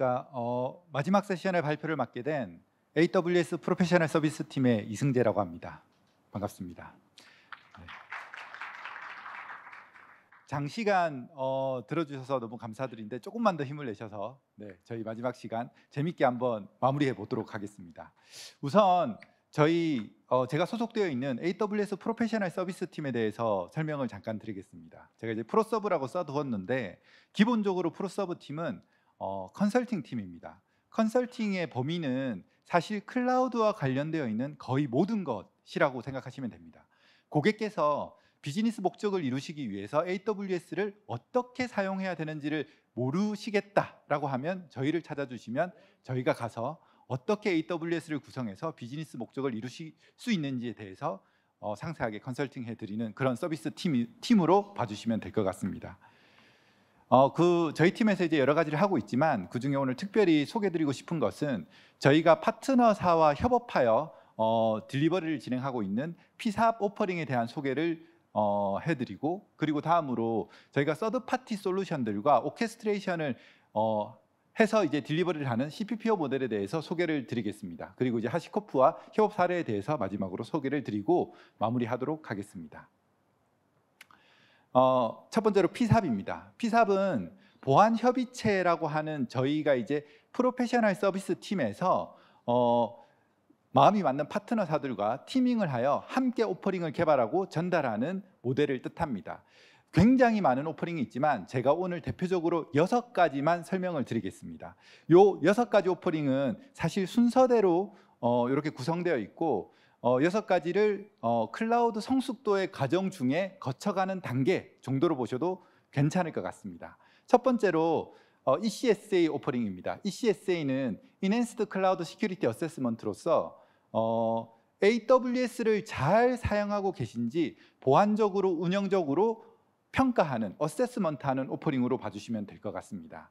그러니까 어, 마지막 세션의 발표를 맡게 된 AWS 프로페셔널 서비스 팀의 이승재라고 합니다. 반갑습니다. 네. 장시간 어, 들어주셔서 너무 감사드린데 조금만 더 힘을 내셔서 네, 저희 마지막 시간 재밌게 한번 마무리해 보도록 하겠습니다. 우선 저희 어, 제가 소속되어 있는 AWS 프로페셔널 서비스 팀에 대해서 설명을 잠깐 드리겠습니다. 제가 이제 프로서브라고 써두었는데 기본적으로 프로서브 팀은 어, 컨설팅 팀입니다. 컨설팅의 범위는 사실 클라우드와 관련되어 있는 거의 모든 것이라고 생각하시면 됩니다. 고객께서 비즈니스 목적을 이루시기 위해서 AWS를 어떻게 사용해야 되는지를 모르시겠다라고 하면 저희를 찾아주시면 저희가 가서 어떻게 AWS를 구성해서 비즈니스 목적을 이루실 수 있는지에 대해서 어, 상세하게 컨설팅해드리는 그런 서비스 팀, 팀으로 봐주시면 될 것 같습니다. 어, 그 저희 팀에서 이제 여러 가지를 하고 있지만 그 중에 오늘 특별히 소개드리고 싶은 것은 저희가 파트너사와 협업하여 어, 딜리버리를 진행하고 있는 피사업 오퍼링에 대한 소개를 어, 해드리고 그리고 다음으로 저희가 서드 파티 솔루션들과 오케스트레이션을 어, 해서 이제 딜리버리를 하는 CPPO 모델에 대해서 소개를 드리겠습니다. 그리고 이제 하시코프와 협업 사례에 대해서 마지막으로 소개를 드리고 마무리하도록 하겠습니다. 어, 첫 번째로 피삽입니다. 피삽은 보안 협의체라고 하는 저희가 이제 프로페셔널 서비스 팀에서 어, 마음이 맞는 파트너사들과 팀밍을 하여 함께 오퍼링을 개발하고 전달하는 모델을 뜻합니다. 굉장히 많은 오퍼링이 있지만 제가 오늘 대표적으로 여섯 가지만 설명을 드리겠습니다. 요 여섯 가지 오퍼링은 사실 순서대로 어, 이렇게 구성되어 있고 어, 여섯 가지를 어, 클라우드 성숙도의 과정 중에 거쳐가는 단계 정도로 보셔도 괜찮을 것 같습니다. 첫 번째로 어, ECSA 오퍼링입니다. ECSA는 Enhanced Cloud Security Assessment로서 어, AWS를 잘 사용하고 계신지 보안적으로 운영적으로 평가하는 어세스먼트하는 오퍼링으로 봐주시면 될 것 같습니다.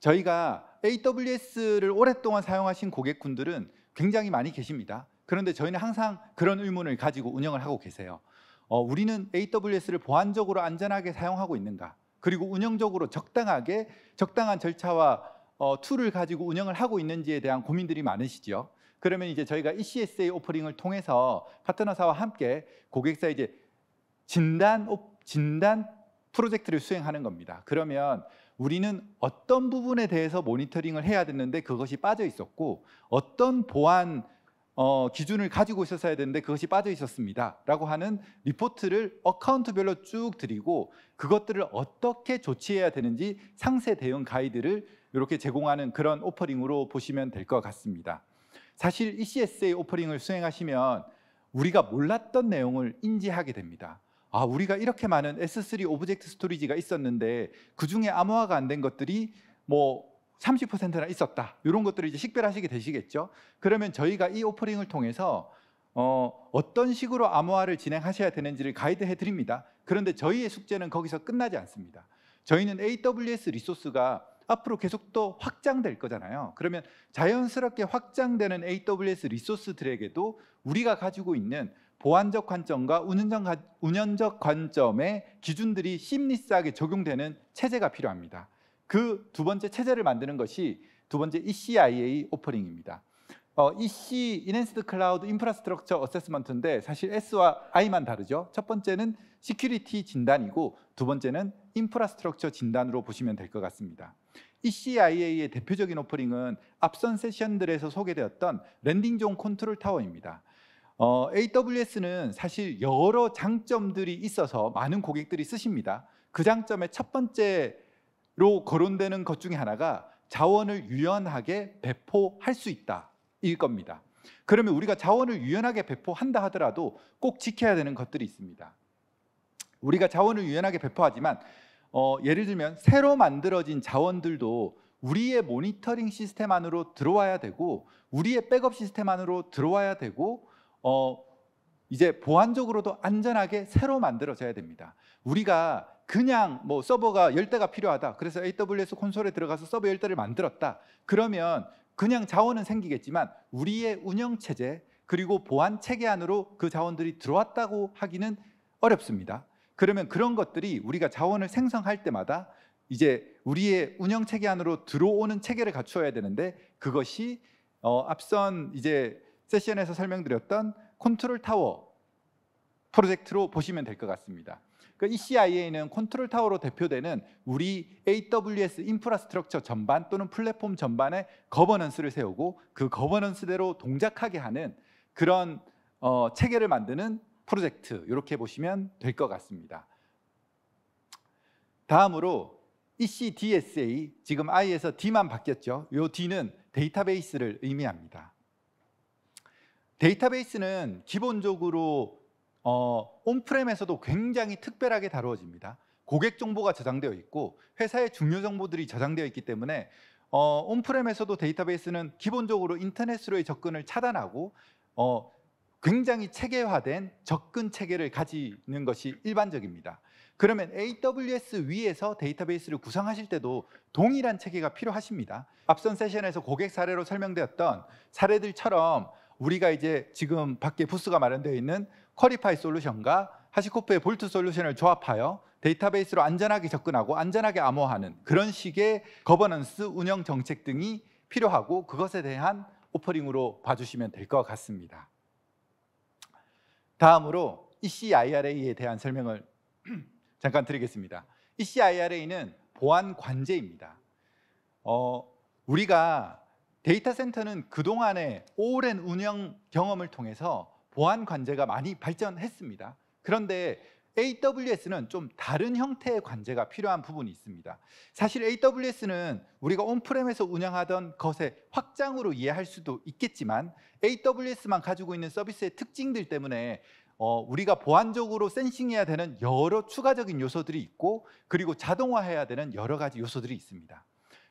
저희가 AWS를 오랫동안 사용하신 고객분들은 굉장히 많이 계십니다. 그런데 저희는 항상 그런 의문을 가지고 운영을 하고 계세요. 어, 우리는 AWS를 보안적으로 안전하게 사용하고 있는가? 그리고 운영적으로 적당하게 적당한 절차와 어, 툴을 가지고 운영을 하고 있는지에 대한 고민들이 많으시죠. 그러면 이제 저희가 ECSA 오퍼링을 통해서 파트너사와 함께 고객사 이제 진단 진단 프로젝트를 수행하는 겁니다. 그러면 우리는 어떤 부분에 대해서 모니터링을 해야 되는데 그것이 빠져 있었고 어떤 보안 어, 기준을 가지고 있었어야 되는데 그것이 빠져 있었습니다. 라고 하는 리포트를 어카운트별로 쭉 드리고 그것들을 어떻게 조치해야 되는지 상세 대응 가이드를 이렇게 제공하는 그런 오퍼링으로 보시면 될 것 같습니다. 사실 ECSA 오퍼링을 수행하시면 우리가 몰랐던 내용을 인지하게 됩니다. 아, 우리가 이렇게 많은 S3 오브젝트 스토리지가 있었는데 그 중에 암호화가 안 된 것들이 뭐 30%나 있었다. 이런 것들을 이제 식별하시게 되시겠죠. 그러면 저희가 이 오퍼링을 통해서 어, 어떤 식으로 암호화를 진행하셔야 되는지를 가이드해 드립니다. 그런데 저희의 숙제는 거기서 끝나지 않습니다. 저희는 AWS 리소스가 앞으로 계속 또 확장될 거잖아요. 그러면 자연스럽게 확장되는 AWS 리소스들에게도 우리가 가지고 있는 보안적 관점과 운영적, 관점의 기준들이 심리스하게 적용되는 체제가 필요합니다. 그두 번째 체제를 만드는 것이 두 번째 ECIA 오퍼링입니다. 어, EC i Enhanced 이넨스드 클라우드 인프라스트럭처 어세스먼트인데 사실 S와 I만 다르죠. 첫 번째는 시큐리티 진단이고 두 번째는 인프라스트럭처 진단으로 보시면 될 것 같습니다. ECIA의 대표적인 오퍼링은 앞선 세션들에서 소개되었던 랜딩존 컨트롤 타워입니다. 어, AWS는 사실 여러 장점들이 있어서 많은 고객들이 쓰십니다. 그 장점의 첫 번째 로 거론되는 것 중에 하나가 자원을 유연하게 배포할 수 있다 일 겁니다. 그러면 우리가 자원을 유연하게 배포한다 하더라도 꼭 지켜야 되는 것들이 있습니다. 우리가 자원을 유연하게 배포하지만 어, 예를 들면 새로 만들어진 자원들도 우리의 모니터링 시스템 안으로 들어와야 되고 우리의 백업 시스템 안으로 들어와야 되고 어, 이제 보안적으로도 안전하게 새로 만들어져야 됩니다. 우리가 그냥 뭐 서버가 열대가 필요하다. 그래서 AWS 콘솔에 들어가서 서버 열대를 만들었다. 그러면 그냥 자원은 생기겠지만 우리의 운영 체제 그리고 보안 체계 안으로 그 자원들이 들어왔다고 하기는 어렵습니다. 그러면 그런 것들이 우리가 자원을 생성할 때마다 이제 우리의 운영 체계 안으로 들어오는 체계를 갖추어야 되는데 그것이 어, 앞선 이제 세션에서 설명드렸던 컨트롤 타워 프로젝트로 보시면 될 것 같습니다. 그 ECIA는 컨트롤 타워로 대표되는 우리 AWS 인프라스트럭처 전반 또는 플랫폼 전반에 거버넌스를 세우고 그 거버넌스대로 동작하게 하는 그런 어, 체계를 만드는 프로젝트 이렇게 보시면 될 것 같습니다. 다음으로 ECDSA 지금 I에서 D만 바뀌었죠. 이 D는 데이터베이스를 의미합니다. 데이터베이스는 기본적으로 어, 온프렘에서도 굉장히 특별하게 다루어집니다. 고객 정보가 저장되어 있고 회사의 중요 정보들이 저장되어 있기 때문에 어, 온프렘에서도 데이터베이스는 기본적으로 인터넷으로의 접근을 차단하고 어, 굉장히 체계화된 접근 체계를 가지는 것이 일반적입니다. 그러면 AWS 위에서 데이터베이스를 구성하실 때도 동일한 체계가 필요하십니다. 앞선 세션에서 고객 사례로 설명되었던 사례들처럼 우리가 이제 지금 밖에 부스가 마련되어 있는 쿼리파이 솔루션과 하시코프의 볼트 솔루션을 조합하여 데이터베이스로 안전하게 접근하고 안전하게 암호화하는 그런 식의 거버넌스, 운영 정책 등이 필요하고 그것에 대한 오퍼링으로 봐주시면 될 것 같습니다. 다음으로 ECIRA에 대한 설명을 잠깐 드리겠습니다. ECIRA는 보안 관제입니다. 어, 우리가 데이터 센터는 그동안의 오랜 운영 경험을 통해서 보안 관제가 많이 발전했습니다. 그런데 AWS는 좀 다른 형태의 관제가 필요한 부분이 있습니다. 사실 AWS는 우리가 온프렘에서 운영하던 것의 확장으로 이해할 수도 있겠지만 AWS만 가지고 있는 서비스의 특징들 때문에 어, 우리가 보안적으로 센싱해야 되는 여러 추가적인 요소들이 있고 그리고 자동화해야 되는 여러 가지 요소들이 있습니다.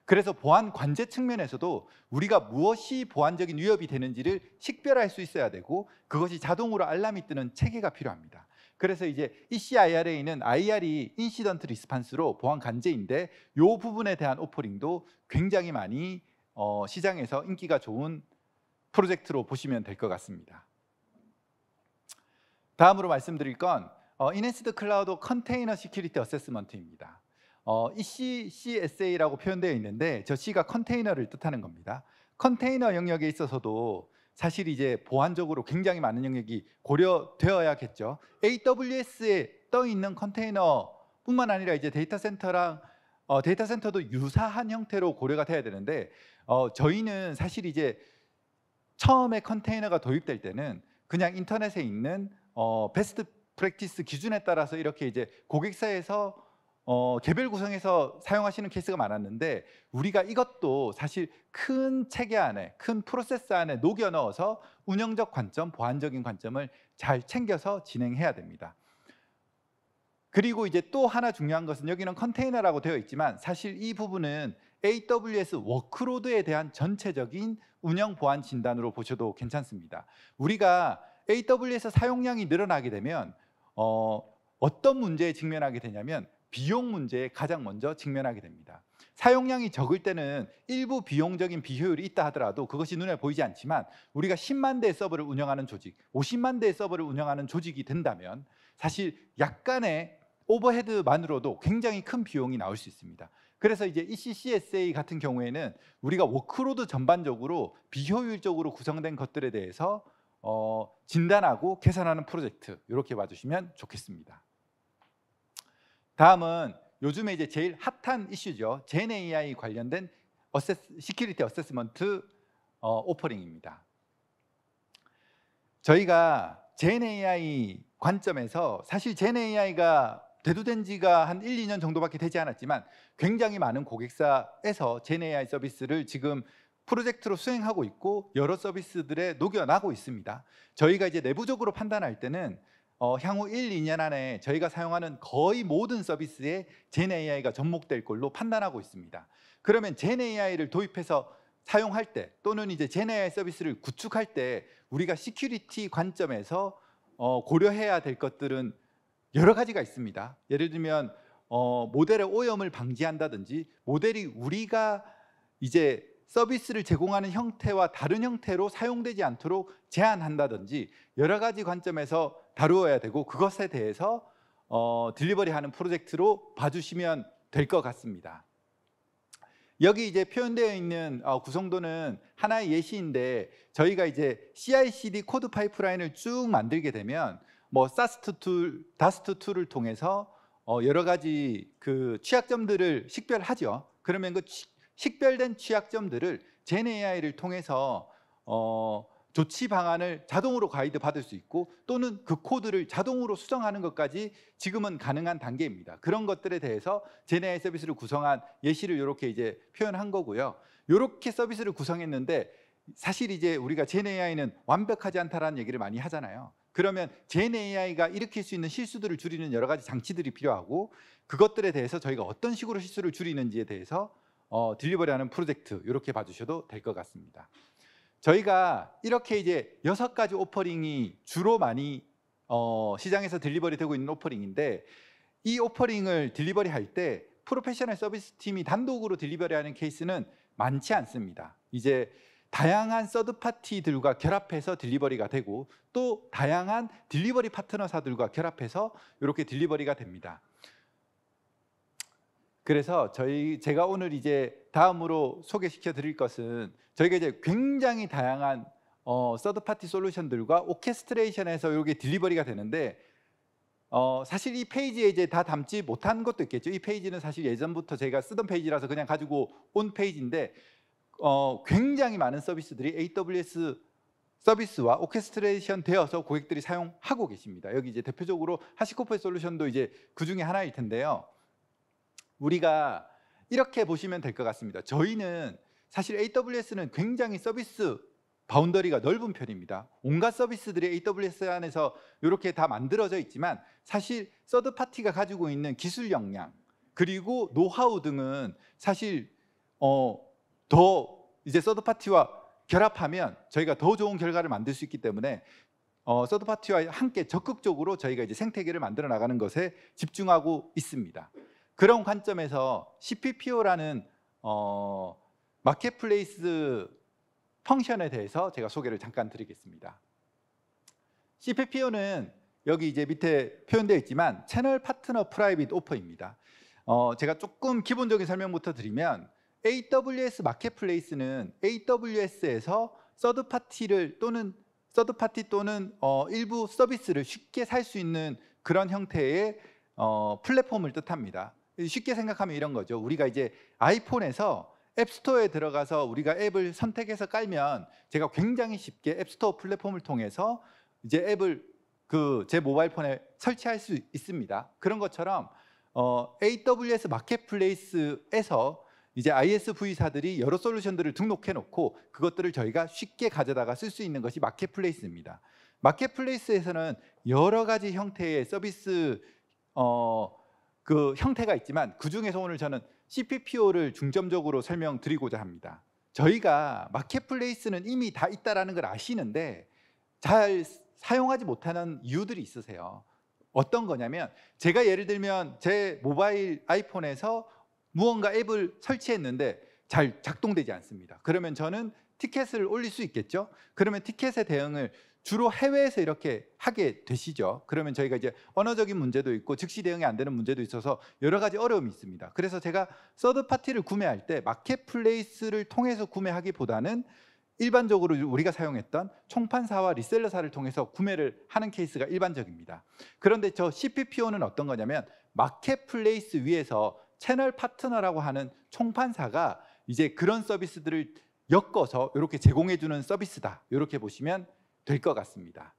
그래서 보안 관제 측면에서도 우리가 무엇이 보안적인 위협이 되는지를 식별할 수 있어야 되고 그것이 자동으로 알람이 뜨는 체계가 필요합니다. 그래서 이제 ECIRA는 IR이 e 인시던트 리스판스로 보안 관제인데 이 부분에 대한 오퍼링도 굉장히 많이 어, 시장에서 인기가 좋은 프로젝트로 보시면 될 것 같습니다. 다음으로 말씀드릴 건 어, 인핸스드 클라우드 컨테이너 시큐리티 어세스먼트입니다. 어, ECCSA라고 표현되어 있는데 저 C가 컨테이너를 뜻하는 겁니다. 컨테이너 영역에 있어서도 사실 이제 보안적으로 굉장히 많은 영역이 고려되어야겠죠. AWS에 떠 있는 컨테이너뿐만 아니라 이제 데이터 센터랑 어, 데이터 센터도 유사한 형태로 고려가 돼야 되는데 어, 저희는 사실 이제 처음에 컨테이너가 도입될 때는 그냥 인터넷에 있는 어, 베스트 프랙티스 기준에 따라서 이렇게 이제 고객사에서 어, 개별 구성에서 사용하시는 케이스가 많았는데 우리가 이것도 사실 큰 체계 안에 큰 프로세스 안에 녹여 넣어서 운영적 관점, 보안적인 관점을 잘 챙겨서 진행해야 됩니다. 그리고 이제 또 하나 중요한 것은 여기는 컨테이너라고 되어 있지만 사실 이 부분은 AWS 워크로드에 대한 전체적인 운영 보안 진단으로 보셔도 괜찮습니다. 우리가 AWS 사용량이 늘어나게 되면 어, 어떤 문제에 직면하게 되냐면 비용 문제에 가장 먼저 직면하게 됩니다. 사용량이 적을 때는 일부 비용적인 비효율이 있다 하더라도 그것이 눈에 보이지 않지만 우리가 10만 대의 서버를 운영하는 조직, 50만 대의 서버를 운영하는 조직이 된다면 사실 약간의 오버헤드만으로도 굉장히 큰 비용이 나올 수 있습니다. 그래서 이제 ECCSA 같은 경우에는 우리가 워크로드 전반적으로 비효율적으로 구성된 것들에 대해서 어, 진단하고 계산하는 프로젝트 이렇게 봐주시면 좋겠습니다. 다음은 요즘에 이제 제일 핫한 이슈죠. 젠 AI 관련된 어세스, 시큐리티 어세스먼트 어, 오퍼링입니다. 저희가 젠 AI 관점에서 사실 젠 AI가 대두된 지가 한 1, 2년 정도밖에 되지 않았지만 굉장히 많은 고객사에서 젠 AI 서비스를 지금 프로젝트로 수행하고 있고 여러 서비스들에 녹여나고 있습니다. 저희가 이제 내부적으로 판단할 때는 어, 향후 1, 2년 안에 저희가 사용하는 거의 모든 서비스에 젠 AI가 접목될 걸로 판단하고 있습니다. 그러면 젠 AI를 도입해서 사용할 때 또는 이제 젠 AI 서비스를 구축할 때 우리가 시큐리티 관점에서 어, 고려해야 될 것들은 여러 가지가 있습니다. 예를 들면 어, 모델의 오염을 방지한다든지 모델이 우리가 이제 서비스를 제공하는 형태와 다른 형태로 사용되지 않도록 제한한다든지 여러 가지 관점에서 다루어야 되고 그것에 대해서 어, 딜리버리하는 프로젝트로 봐주시면 될 것 같습니다. 여기 이제 표현되어 있는 어, 구성도는 하나의 예시인데 저희가 이제 CI/CD 코드 파이프라인을 쭉 만들게 되면 뭐 사스트 툴, 다스트 툴을 통해서 어, 여러 가지 그 취약점들을 식별하죠. 그러면 그 식별된 취약점들을 젠 AI를 통해서 어, 조치 방안을 자동으로 가이드 받을 수 있고 또는 그 코드를 자동으로 수정하는 것까지 지금은 가능한 단계입니다. 그런 것들에 대해서 제네아이 서비스를 구성한 예시를 이렇게 이제 표현한 거고요. 이렇게 서비스를 구성했는데 사실 이제 우리가 제네아이는 완벽하지 않다라는 얘기를 많이 하잖아요. 그러면 제네아이가 일으킬 수 있는 실수들을 줄이는 여러 가지 장치들이 필요하고 그것들에 대해서 저희가 어떤 식으로 실수를 줄이는지에 대해서 어, 딜리버리하는 프로젝트 이렇게 봐주셔도 될 것 같습니다. 저희가 이렇게 이제 여섯 가지 오퍼링이 주로 많이 어, 시장에서 딜리버리 되고 있는 오퍼링인데 이 오퍼링을 딜리버리 할 때 프로페셔널 서비스 팀이 단독으로 딜리버리하는 케이스는 많지 않습니다. 이제 다양한 서드 파티들과 결합해서 딜리버리가 되고 또 다양한 딜리버리 파트너사들과 결합해서 이렇게 딜리버리가 됩니다. 그래서 저희 제가 오늘 이제 다음으로 소개시켜 드릴 것은 저희가 이제 굉장히 다양한 어, 서드 파티 솔루션들과 오케스트레이션에서 이렇게 딜리버리가 되는데 어, 사실 이 페이지에 이제 다 담지 못한 것도 있겠죠. 이 페이지는 사실 예전부터 제가 쓰던 페이지라서 그냥 가지고 온 페이지인데 어, 굉장히 많은 서비스들이 AWS 서비스와 오케스트레이션 되어서 고객들이 사용하고 계십니다. 여기 이제 대표적으로 하시코퍼 솔루션도 이제 그 중에 하나일 텐데요. 우리가 이렇게 보시면 될 것 같습니다. 저희는 사실 AWS는 굉장히 서비스 바운더리가 넓은 편입니다. 온갖 서비스들이 AWS 안에서 이렇게 다 만들어져 있지만 사실 서드 파티가 가지고 있는 기술 역량 그리고 노하우 등은 사실 어, 더 이제 서드 파티와 결합하면 저희가 더 좋은 결과를 만들 수 있기 때문에 어, 서드 파티와 함께 적극적으로 저희가 이제 생태계를 만들어 나가는 것에 집중하고 있습니다. 그런 관점에서 CPPO라는 어, 마켓플레이스 펑션에 대해서 제가 소개를 잠깐 드리겠습니다. CPPO는 여기 이제 밑에 표현되어 있지만 채널 파트너 프라이빗 오퍼입니다. 어, 제가 조금 기본적인 설명부터 드리면 AWS 마켓플레이스는 AWS에서 서드 파티를 또는 서드 파티 또는 어, 일부 서비스를 쉽게 살 수 있는 그런 형태의 어, 플랫폼을 뜻합니다. 쉽게 생각하면 이런 거죠. 우리가 이제 아이폰에서 앱스토어에 들어가서 우리가 앱을 선택해서 깔면 제가 굉장히 쉽게 앱스토어 플랫폼을 통해서 이제 앱을 그 제 모바일 폰에 설치할 수 있습니다. 그런 것처럼 어, AWS 마켓플레이스에서 이제 ISV사들이 여러 솔루션들을 등록해 놓고 그것들을 저희가 쉽게 가져다가 쓸 수 있는 것이 마켓플레이스입니다. 마켓플레이스에서는 여러 가지 형태의 서비스 어, 그 형태가 있지만 그 중에서 오늘 저는 CPPO를 중점적으로 설명드리고자 합니다. 저희가 마켓플레이스는 이미 다 있다라는 걸 아시는데 잘 사용하지 못하는 이유들이 있으세요. 어떤 거냐면 제가 예를 들면 제 모바일 아이폰에서 무언가 앱을 설치했는데 잘 작동되지 않습니다. 그러면 저는 티켓을 올릴 수 있겠죠? 그러면 티켓의 대응을 주로 해외에서 이렇게 하게 되시죠. 그러면 저희가 이제 언어적인 문제도 있고 즉시 대응이 안 되는 문제도 있어서 여러 가지 어려움이 있습니다. 그래서 제가 서드 파티를 구매할 때 마켓플레이스를 통해서 구매하기보다는 일반적으로 우리가 사용했던 총판사와 리셀러사를 통해서 구매를 하는 케이스가 일반적입니다. 그런데 저 CPPO는 어떤 거냐면 마켓플레이스 위에서 채널 파트너라고 하는 총판사가 이제 그런 서비스들을 엮어서 이렇게 제공해주는 서비스다. 이렇게 보시면 될것 같습니다.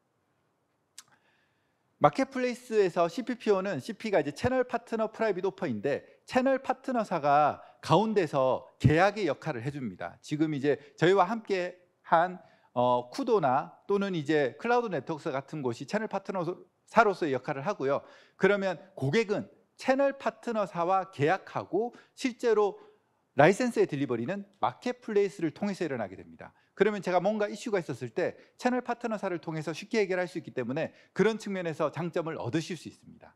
마켓플레이스에서 CPPO는 CP가 이제 채널 파트너 프라이빗 오퍼인데 채널 파트너사가 가운데서 계약의 역할을 해줍니다. 지금 이제 저희와 함께 한 어, 쿠도나 또는 이제 클라우드 네트워크 같은 곳이 채널 파트너사로서의 역할을 하고요. 그러면 고객은 채널 파트너사와 계약하고 실제로 라이센스의 딜리버리는 마켓플레이스를 통해서 일어나게 됩니다. 그러면 제가 뭔가 이슈가 있었을 때 채널 파트너사를 통해서 쉽게 해결할 수 있기 때문에 그런 측면에서 장점을 얻으실 수 있습니다.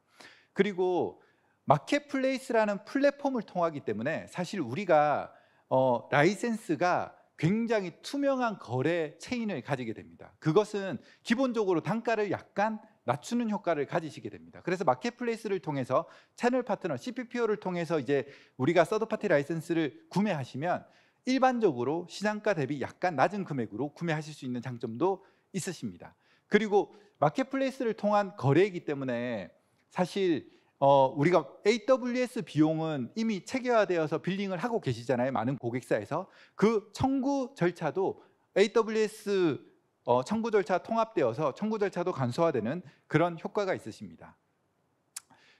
그리고 마켓플레이스라는 플랫폼을 통하기 때문에 사실 우리가 어, 라이센스가 굉장히 투명한 거래 체인을 가지게 됩니다. 그것은 기본적으로 단가를 약간 낮추는 효과를 가지시게 됩니다. 그래서 마켓플레이스를 통해서 채널 파트너 CPPO를 통해서 이제 우리가 서드 파티 라이센스를 구매하시면 일반적으로 시장가 대비 약간 낮은 금액으로 구매하실 수 있는 장점도 있으십니다. 그리고 마켓플레이스를 통한 거래이기 때문에 사실 어, 우리가 AWS 비용은 이미 체계화되어서 빌링을 하고 계시잖아요. 많은 고객사에서 그 청구 절차도 AWS 어, 청구 절차 통합되어서 청구 절차도 간소화되는 그런 효과가 있으십니다.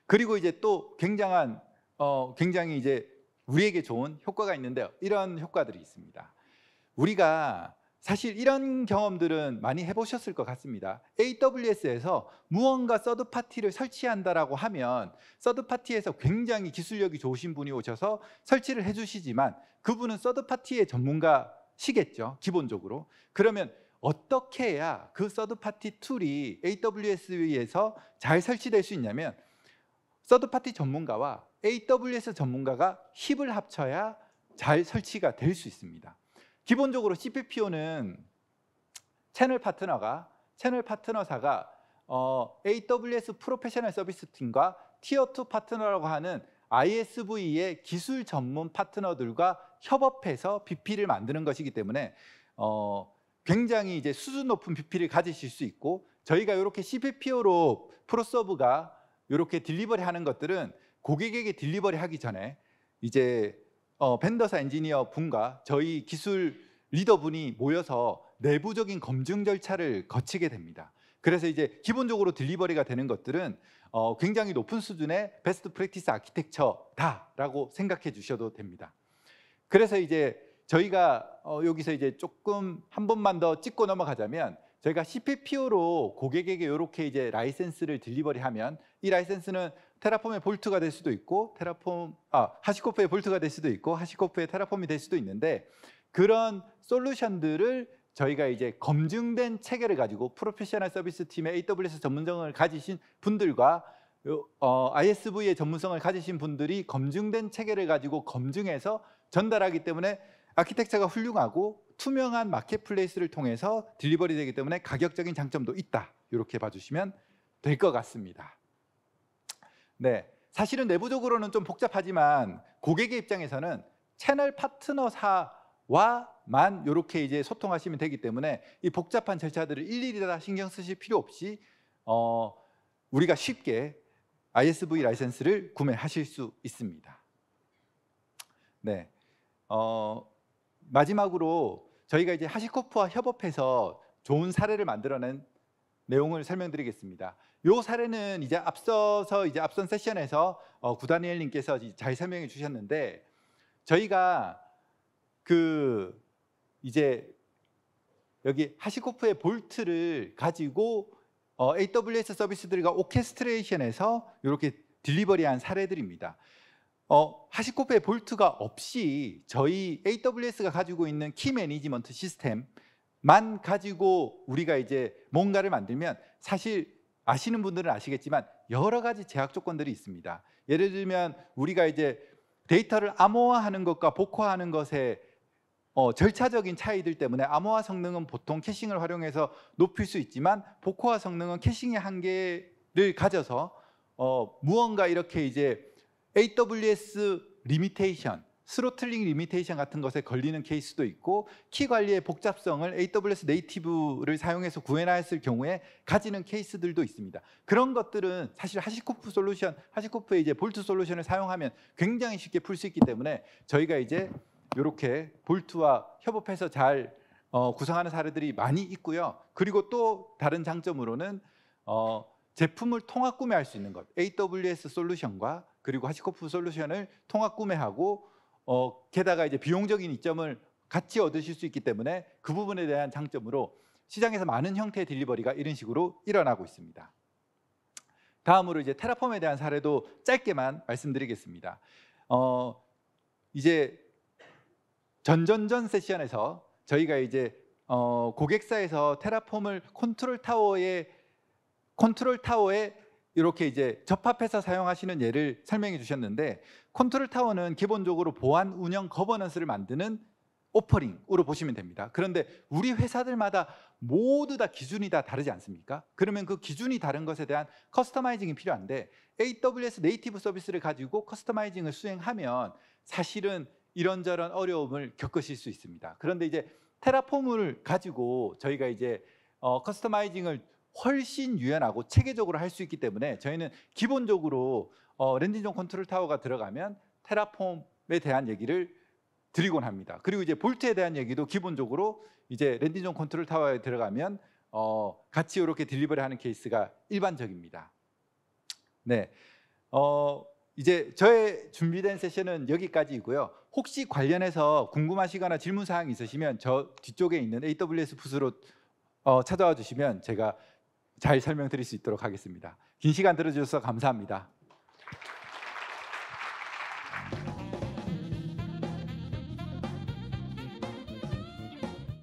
그리고 이제 또 굉장한 어, 굉장히 이제 우리에게 좋은 효과가 있는데 요 이런 효과들이 있습니다. 우리가 사실 이런 경험들은 많이 해보셨을 것 같습니다. AWS에서 무언가 서드 파티를 설치한다라고 하면 서드 파티에서 굉장히 기술력이 좋으신 분이 오셔서 설치를 해주시지만 그분은 서드 파티의 전문가시겠죠, 기본적으로. 그러면 어떻게 해야 그 서드 파티 툴이 AWS에서 잘 설치될 수 있냐면 서드 파티 전문가와 AWS 전문가가 힙을 합쳐야 잘 설치가 될 수 있습니다. 기본적으로 CPPO는 채널 파트너가 채널 파트너사가 어, AWS 프로페셔널 서비스 팀과 티어 2 파트너라고 하는 ISV의 기술 전문 파트너들과 협업해서 BP를 만드는 것이기 때문에 어, 굉장히 이제 수준 높은 BP를 가지실 수 있고 저희가 이렇게 CPPO로 프로서브가 이렇게 딜리버리 하는 것들은 고객에게 딜리버리 하기 전에 이제 어, 벤더사 엔지니어 분과 저희 기술 리더 분이 모여서 내부적인 검증 절차를 거치게 됩니다. 그래서 이제 기본적으로 딜리버리가 되는 것들은 어, 굉장히 높은 수준의 베스트 프랙티스 아키텍처다라고 생각해 주셔도 됩니다. 그래서 이제 저희가 어, 여기서 이제 조금 한 번만 더 찍고 넘어가자면 저희가 CPPO로 고객에게 이렇게 이제 라이센스를 딜리버리하면 이 라이센스는 테라폼의 볼트가 될 수도 있고 테라폼 아 하시코프의 볼트가 될 수도 있고 하시코프의 테라폼이 될 수도 있는데 그런 솔루션들을 저희가 이제 검증된 체계를 가지고 프로페셔널 서비스 팀의 AWS 전문성을 가지신 분들과 어, ISV의 전문성을 가지신 분들이 검증된 체계를 가지고 검증해서 전달하기 때문에 아키텍처가 훌륭하고 투명한 마켓플레이스를 통해서 딜리버리 되기 때문에 가격적인 장점도 있다 이렇게 봐주시면 될 것 같습니다 네. 사실은 내부적으로는 좀 복잡하지만 고객의 입장에서는 채널 파트너사와만 이렇게 이제 소통하시면 되기 때문에 이 복잡한 절차들을 일일이 다 신경 쓰실 필요 없이 어, 우리가 쉽게 ISV 라이센스를 구매하실 수 있습니다. 네. 어, 마지막으로 저희가 이제 하시코프와 협업해서 좋은 사례를 만들어낸 내용을 설명드리겠습니다. 요 사례는 이제 앞서서 이제 앞선 세션에서 어, 구다니엘님께서 잘 설명해 주셨는데 저희가 그 이제 여기 하시코프의 볼트를 가지고 어, AWS 서비스들과 오케스트레이션에서 이렇게 딜리버리한 사례들입니다. 어, 하시코프의 볼트가 없이 저희 AWS가 가지고 있는 키 매니지먼트 시스템만 가지고 우리가 이제 뭔가를 만들면 사실 아시는 분들은 아시겠지만 여러 가지 제약 조건들이 있습니다. 예를 들면 우리가 이제 데이터를 암호화하는 것과 복화하는 것에 어, 절차적인 차이들 때문에 암호화 성능은 보통 캐싱을 활용해서 높일 수 있지만 복화 성능은 캐싱의 한계를 가져서 어, 무언가 이렇게 이제 AWS 리미테이션 스로틀링 리미테이션 같은 것에 걸리는 케이스도 있고 키 관리의 복잡성을 AWS 네이티브를 사용해서 구현하였을 경우에 가지는 케이스들도 있습니다. 그런 것들은 사실 하시코프 솔루션, 하시코프의 이제 볼트 솔루션을 사용하면 굉장히 쉽게 풀 수 있기 때문에 저희가 이제 이렇게 볼트와 협업해서 잘 어, 구성하는 사례들이 많이 있고요. 그리고 또 다른 장점으로는 어, 제품을 통합 구매할 수 있는 것, AWS 솔루션과 그리고 하시코프 솔루션을 통합 구매하고 어, 게다가 이제 비용적인 이점을 같이 얻으실 수 있기 때문에 그 부분에 대한 장점으로 시장에서 많은 형태의 딜리버리가 이런 식으로 일어나고 있습니다. 다음으로 이제 테라폼에 대한 사례도 짧게만 말씀드리겠습니다. 어, 이제 전전전 세션에서 저희가 이제 어, 고객사에서 테라폼을 컨트롤 타워에 컨트롤 타워에 이렇게 이제 접합해서 사용하시는 예를 설명해 주셨는데 컨트롤 타워는 기본적으로 보안, 운영, 거버넌스를 만드는 오퍼링으로 보시면 됩니다. 그런데 우리 회사들마다 모두 다 기준이 다 다르지 않습니까? 그러면 그 기준이 다른 것에 대한 커스터마이징이 필요한데 AWS 네이티브 서비스를 가지고 커스터마이징을 수행하면 사실은 이런저런 어려움을 겪으실 수 있습니다. 그런데 이제 테라폼을 가지고 저희가 이제 어, 커스터마이징을 훨씬 유연하고 체계적으로 할 수 있기 때문에 저희는 기본적으로 어, 렌진존 컨트롤 타워가 들어가면 테라폼에 대한 얘기를 드리곤 합니다. 그리고 이제 볼트에 대한 얘기도 기본적으로 이제 랜딩존 컨트롤 타워에 들어가면 어, 같이 이렇게 딜리버리 하는 케이스가 일반적입니다. 네. 어, 이제 저의 준비된 세션은 여기까지이고요. 혹시 관련해서 궁금하시거나 질문 사항이 있으시면 저 뒤쪽에 있는 AWS 푸스로 어, 찾아와 주시면 제가 잘 설명드릴 수 있도록 하겠습니다. 긴 시간 들어주셔서 감사합니다.